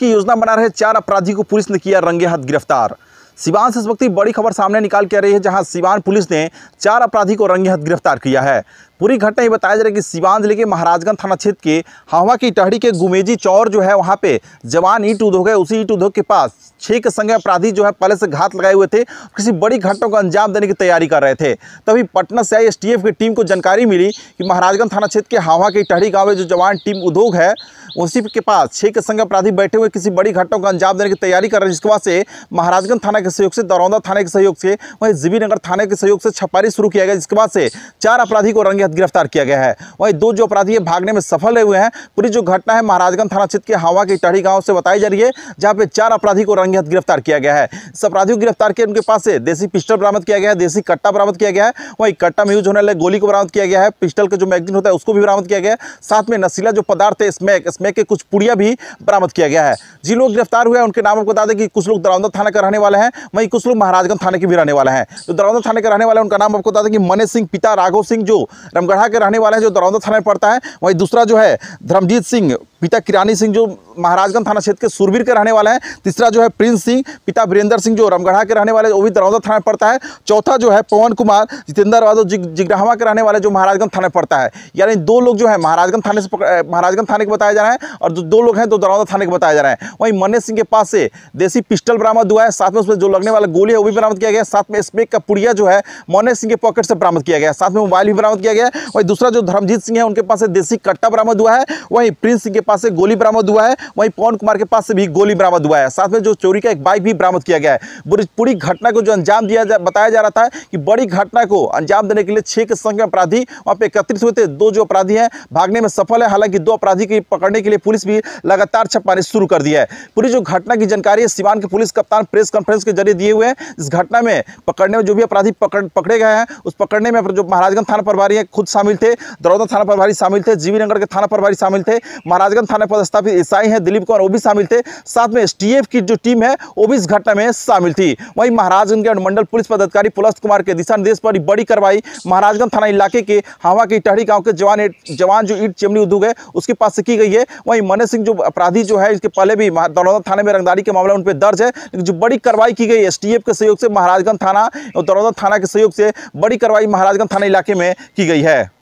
की योजना बना रहे चार अपराधी को पुलिस ने किया रंगे हाथ गिरफ्तार सिवान से इस वक्त बड़ी खबर सामने निकाल के आ रही है जहां सिवान पुलिस ने चार अपराधी को रंगे हाथ गिरफ्तार किया है पूरी घटना ये बताया जा रहा है कि सिवान जिले के महाराजगंज थाना क्षेत्र के हवा की टहड़ी के गुमेजी चौर जो है वहां पे जवान ईट उद्योग है उसी ईट उद्योग के पास छह के संगे अपराधी जो है पहले से घात लगाए हुए थे किसी बड़ी घटना को अंजाम देने की तैयारी कर रहे थे तभी पटना से आई एस की टीम को जानकारी मिली कि महाराजगंज थाना क्षेत्र के हवा की टहड़ी गाँव में जो जवान टीम उद्योग है उसी के पास छह के संग अपराधी बैठे हुए किसी बड़ी घटना को अंजाम देने की तैयारी कर रहे हैं जिसके बाद से महाराजगंज थाना के सहयोग से दरौंदा थाने के सहयोग से वहीं जीबी नगर थाने के सहयोग से छपारी शुरू किया गया जिसके बाद से चार अपराधी को रंगे गिरफ्तार किया गया है वहीं दो जो अपराधी है भागने में सफल हुए हैं पूरी जो घटना है महाराजगंज थाना क्षेत्र के हवा के टहरी गाँव से बताई जा रही है जहाँ पे चार अपराधी को रंगे गिरफ्तार किया गया है इस अपराधी को गिरफ्तार किया उनके पास से देसी पिस्टल बरामद किया गया है देसी कट्टा बरामद किया गया है वहीं कट्टा में यूज होने वाले गोली को बरामद किया गया है पिस्टल का जो मैगजीन होता है उसको भी बरामद किया गया है साथ में नशीला जो पदार्थ है स्मैक इसमें के कुछ पुड़िया भी बरामद किया गया है जिन लोग गिरफ्तार हुए हैं उनके नाम आपको बता दें कि कुछ लोग दरौंदा थाना का रहने वाले हैं वहीं कुछ लोग महाराजगंज थाने के भी रहने वाले हैं तो दरौंदा थाने के रहने वाले उनका नाम आपको बता दें कि मने सिंह पिता राघव सिंह जो रामगढ़ा के रहने वाले हैं जो दरौंदा थाना में पड़ता है वहीं दूसरा जो है धर्मजीत सिंह पिता किरानी सिंह जो महाराजगंज थाना क्षेत्र के सुरवीर के रहने वाले हैं तीसरा जो है प्रिंस सिंह पिता वीरेंद्र सिंह जो रामगढ़ा के रहने वाले वो भी दरौदा थाना पड़ता है चौथा जो है पवन कुमार जितेंद्र यादव जिग्राहवा के रहने वाले जो महाराजगंज थाना पड़ता है यानी दो लोग जो है महाराजगंज थाने से महाराजगंज थाने के बताया जा रहे हैं है और जो दो लोग हैं तो दरौदा थाने के बताया जा रहा है वहीं मने सिंह के पास से देसी पिस्टल बरामद हुआ है साथ में उसमें जो लगने वाला गोली है वो भी बरामद किया गया साथ में स्पेक का पुड़िया जो है मने सिंह के पॉकेट से बरामद किया गया साथ में मोबाइल भी बरामद किया गया वहीं दूसरा जो धर्मजीत सिंह है उनके पास से देसी कट्टा बरामद हुआ है वहीं प्रिंस सिंह के पास से गोली बरामद हुआ है वहीं पवन कुमार के पास से भी गोली बरामद हुआ है साथ में जो चोरी का एक बाइक भी बरामद किया गया है पूरी घटना को जो अंजाम दिया जा बताया जा रहा था कि बड़ी घटना को अंजाम देने के लिए छह के संख्या अपराधी वहां पर एकत्रित हुए थे दो जो अपराधी हैं भागने में सफल है हालांकि दो अपराधी की पकड़ने करने के लिए पुलिस भी लगातार छपाने शुरू कर दिया है पूरी जो घटना की जानकारी है सिवान के पुलिस कप्तान प्रेस कॉन्फ्रेंस के जरिए दिए हुए हैं इस घटना में पकड़ने में जो भी अपराधी पकड़ पकड़े गए हैं उस पकड़ने में जो महाराजगंज थाना प्रभारी हैं खुद शामिल थे दरौदा थाना प्रभारी शामिल थे जीवी नगर के थाना प्रभारी शामिल थे महाराजगंज थाना पदस्थापित ईसाई हैं दिलीप कुमार वो भी शामिल थे साथ में एस की जो टीम है वो भी इस घटना में शामिल थी वहीं महाराजगंज के अनुमंडल पुलिस पदाधिकारी पुलस्त कुमार के दिशा निर्देश पर बड़ी कार्रवाई महाराजगंज थाना इलाके के हवा की टहरी गांव के जवान जवान जो ईट चिमनी उद्योग है उसके पास से की गई है वहीं मने सिंह जो अपराधी जो है इसके पहले भी दरौदा थाने में रंगदारी के मामला उन पर दर्ज है लेकिन जो बड़ी कार्रवाई की गई एस के सहयोग से महाराजगंज थाना और दरौदा थाना के सहयोग से बड़ी कार्रवाई महाराजगंज थाना इलाके में की गई है